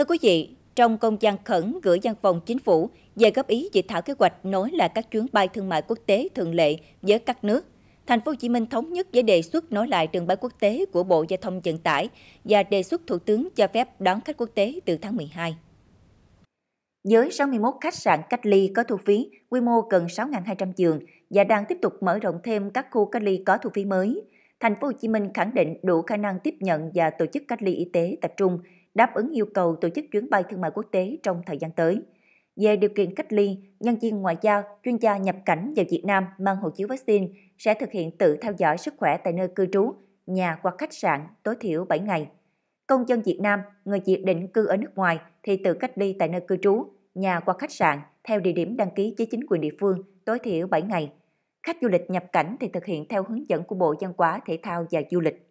Thưa quý vị, trong công văn khẩn gửi văn phòng chính phủ về góp ý dự thảo kế hoạch nối lại các chuyến bay thương mại quốc tế thường lệ với các nước, Thành phố Hồ Chí Minh thống nhất với đề xuất nối lại đường bay quốc tế của Bộ Giao thông Vận tải và đề xuất Thủ tướng cho phép đón khách quốc tế từ tháng 12. Với 61 khách sạn cách ly có thu phí, quy mô gần 6.200 giường và đang tiếp tục mở rộng thêm các khu cách ly có thu phí mới, Thành phố Hồ Chí Minh khẳng định đủ khả năng tiếp nhận và tổ chức cách ly y tế tập trung đáp ứng yêu cầu tổ chức chuyến bay thương mại quốc tế trong thời gian tới. Về điều kiện cách ly, nhân viên ngoại giao, chuyên gia nhập cảnh vào Việt Nam mang hộ chiếu vaccine sẽ thực hiện tự theo dõi sức khỏe tại nơi cư trú, nhà hoặc khách sạn tối thiểu 7 ngày. Công dân Việt Nam, người Việt định cư ở nước ngoài thì tự cách ly tại nơi cư trú, nhà hoặc khách sạn theo địa điểm đăng ký với chính quyền địa phương tối thiểu 7 ngày. Khách du lịch nhập cảnh thì thực hiện theo hướng dẫn của Bộ Văn hóa, Thể thao và Du lịch.